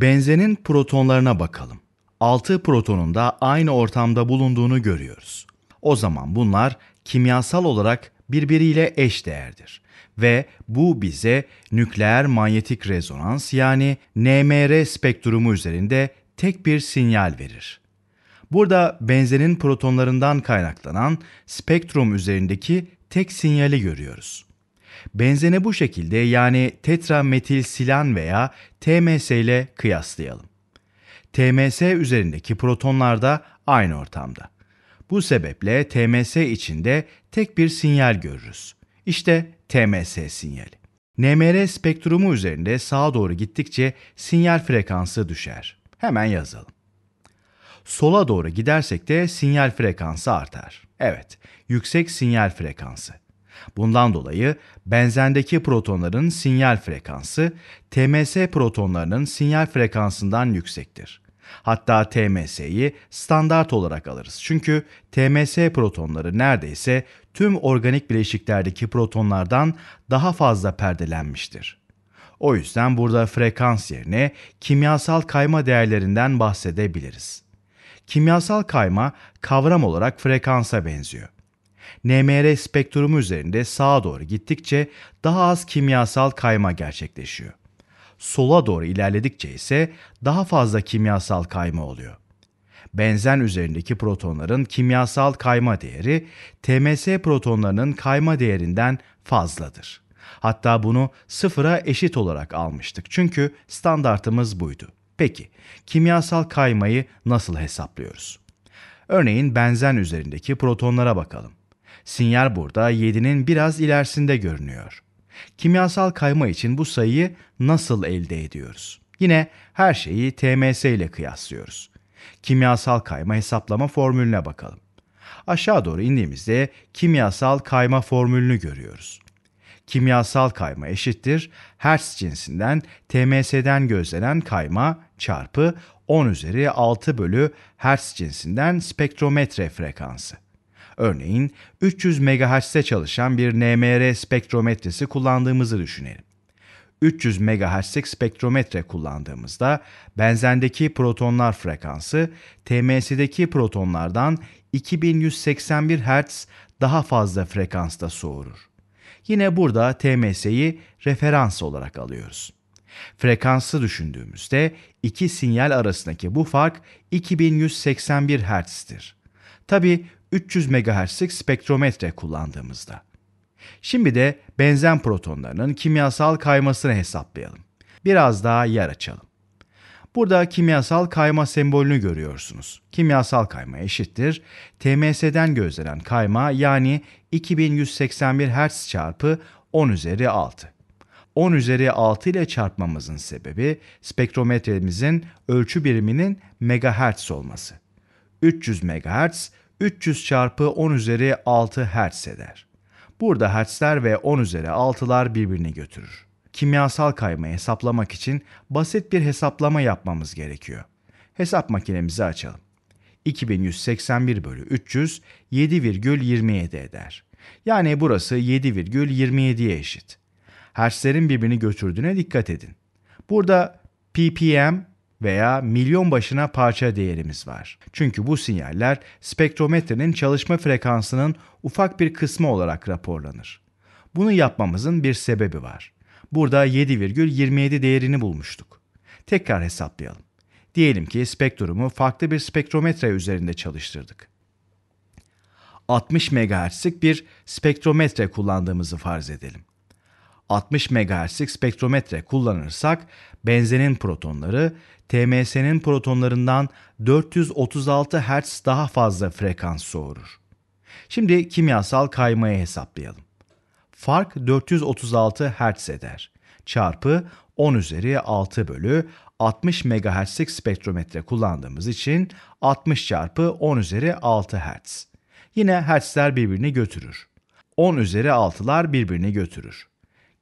Benzenin protonlarına bakalım. 6 protonun da aynı ortamda bulunduğunu görüyoruz. O zaman bunlar kimyasal olarak birbiriyle eş değerdir ve bu bize nükleer manyetik rezonans yani NMR spektrumu üzerinde tek bir sinyal verir. Burada benzenin protonlarından kaynaklanan spektrum üzerindeki tek sinyali görüyoruz. Benzene bu şekilde yani tetrametil silan veya TMS ile kıyaslayalım. TMS üzerindeki protonlar da aynı ortamda. Bu sebeple TMS içinde tek bir sinyal görürüz. İşte TMS sinyali. NMR spektrumu üzerinde sağa doğru gittikçe sinyal frekansı düşer. Hemen yazalım. Sola doğru gidersek de sinyal frekansı artar. Evet, yüksek sinyal frekansı. Bundan dolayı benzendeki protonların sinyal frekansı TMS protonlarının sinyal frekansından yüksektir. Hatta TMS'yi standart olarak alırız. Çünkü TMS protonları neredeyse tüm organik bileşiklerdeki protonlardan daha fazla perdelenmiştir. O yüzden burada frekans yerine kimyasal kayma değerlerinden bahsedebiliriz. Kimyasal kayma kavram olarak frekansa benziyor. NMR spektrumu üzerinde sağa doğru gittikçe daha az kimyasal kayma gerçekleşiyor. Sola doğru ilerledikçe ise daha fazla kimyasal kayma oluyor. Benzen üzerindeki protonların kimyasal kayma değeri TMS protonlarının kayma değerinden fazladır. Hatta bunu sıfıra eşit olarak almıştık çünkü standartımız buydu. Peki kimyasal kaymayı nasıl hesaplıyoruz? Örneğin benzen üzerindeki protonlara bakalım. Sinyal burada 7'nin biraz ilerisinde görünüyor. Kimyasal kayma için bu sayıyı nasıl elde ediyoruz? Yine her şeyi TMS ile kıyaslıyoruz. Kimyasal kayma hesaplama formülüne bakalım. Aşağı doğru indiğimizde kimyasal kayma formülünü görüyoruz. Kimyasal kayma eşittir Hertz cinsinden TMS'den gözlenen kayma çarpı 10 üzeri 6 bölü Hertz cinsinden spektrometre frekansı. Örneğin 300 MHz'e çalışan bir NMR spektrometresi kullandığımızı düşünelim. 300 MHz'lik spektrometre kullandığımızda benzendeki protonlar frekansı TMS'deki protonlardan 2181 Hz daha fazla frekansta soğurur. Yine burada TMS'yi referans olarak alıyoruz. Frekansı düşündüğümüzde iki sinyal arasındaki bu fark 2181 Hz'tir. Tabi 300 MHz'lik spektrometre kullandığımızda. Şimdi de benzen protonlarının kimyasal kaymasını hesaplayalım. Biraz daha yer açalım. Burada kimyasal kayma sembolünü görüyorsunuz. Kimyasal kayma eşittir. TMS'den gözlenen kayma yani 2181 Hz çarpı 10 üzeri 6. 10 üzeri 6 ile çarpmamızın sebebi spektrometremizin ölçü biriminin megahertz olması. 300 megahertz 300 çarpı 10 üzeri 6 Hz eder. Burada hertzler ve 10 üzeri 6'lar birbirini götürür. Kimyasal kaymayı hesaplamak için basit bir hesaplama yapmamız gerekiyor. Hesap makinemizi açalım. 2181 bölü 300 7,27 eder. Yani burası 7,27'ye eşit. Hertzlerin birbirini götürdüğüne dikkat edin. Burada ppm veya milyon başına parça değerimiz var. Çünkü bu sinyaller spektrometrenin çalışma frekansının ufak bir kısmı olarak raporlanır. Bunu yapmamızın bir sebebi var. Burada 7,27 değerini bulmuştuk. Tekrar hesaplayalım. Diyelim ki spektrumu farklı bir spektrometre üzerinde çalıştırdık. 60 MHz'lik bir spektrometre kullandığımızı farz edelim. 60 MHz'lik spektrometre kullanırsak benzenin protonları TMS'nin protonlarından 436 Hz daha fazla frekans soğurur. Şimdi kimyasal kaymayı hesaplayalım. Fark 436 Hz eder. Çarpı 10 üzeri 6 bölü 60 MHz'lik spektrometre kullandığımız için 60 çarpı 10 üzeri 6 Hz. Yine hertzler birbirini götürür. 10 üzeri 6'lar birbirini götürür.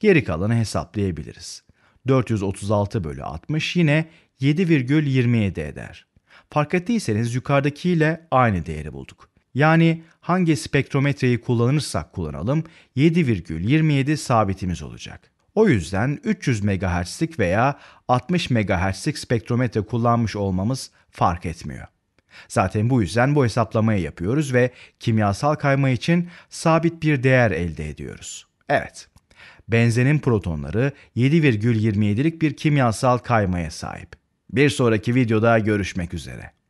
Geri kalanı hesaplayabiliriz. 436 bölü 60 yine 7,27 eder. Fark ettiyseniz yukarıdakiyle aynı değeri bulduk. Yani hangi spektrometreyi kullanırsak kullanalım 7,27 sabitimiz olacak. O yüzden 300 MHz'lik veya 60 MHz'lik spektrometre kullanmış olmamız fark etmiyor. Zaten bu yüzden bu hesaplamayı yapıyoruz ve kimyasal kayma için sabit bir değer elde ediyoruz. Evet, benzenin protonları 7,27'lik bir kimyasal kaymaya sahip. Bir sonraki videoda görüşmek üzere.